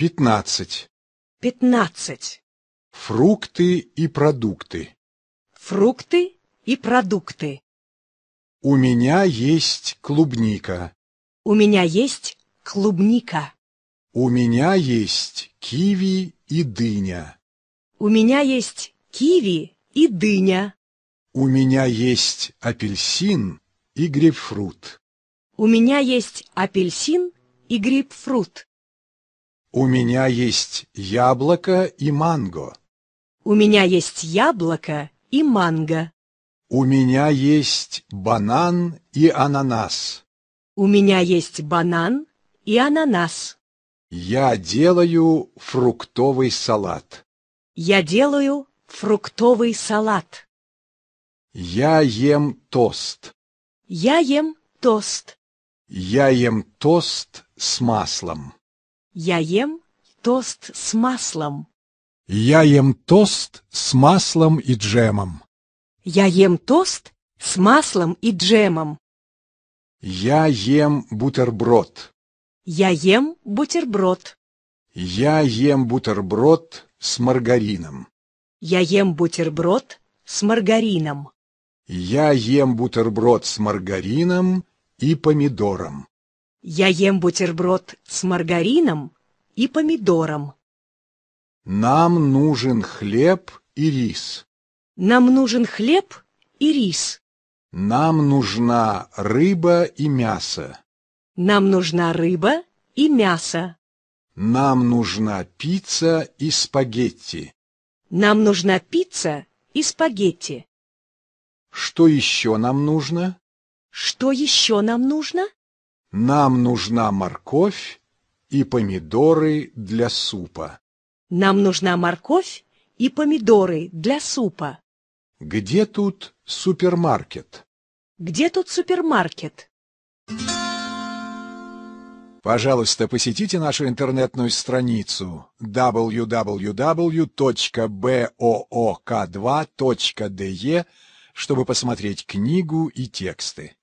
Пятнадцать. Пятнадцать. Фрукты и продукты. Фрукты и продукты. У меня есть клубника. У меня есть клубника. У меня есть киви и дыня. У меня есть киви и дыня. У меня есть апельсин и грейпфрут. У меня есть апельсин и грейпфрут. У меня есть яблоко и манго. У меня есть яблоко и манго. У меня есть банан и ананас. У меня есть банан и ананас. Я делаю фруктовый салат. Я делаю фруктовый салат. Я ем тост. Я ем тост. Я ем тост с маслом. Я ем тост с маслом. Я ем тост с маслом и джемом. Я ем тост с маслом и джемом. Я ем бутерброд. Я ем бутерброд. Я ем бутерброд с маргарином. Я ем бутерброд с маргарином. Я ем бутерброд с маргарином и помидором. Я ем бутерброд с маргарином и помидором. Нам нужен хлеб и рис. Нам нужен хлеб и рис. Нам нужна рыба и мясо. Нам нужна рыба и мясо. Нам нужна пицца и спагетти. Нам нужна пицца и спагетти. Что еще нам нужно? Что еще нам нужно? Нам нужна морковь и помидоры для супа. Нам нужна морковь и помидоры для супа. Где тут супермаркет? Где тут супермаркет? Пожалуйста, посетите нашу интернетную страницу www.book2.de, чтобы посмотреть книгу и тексты.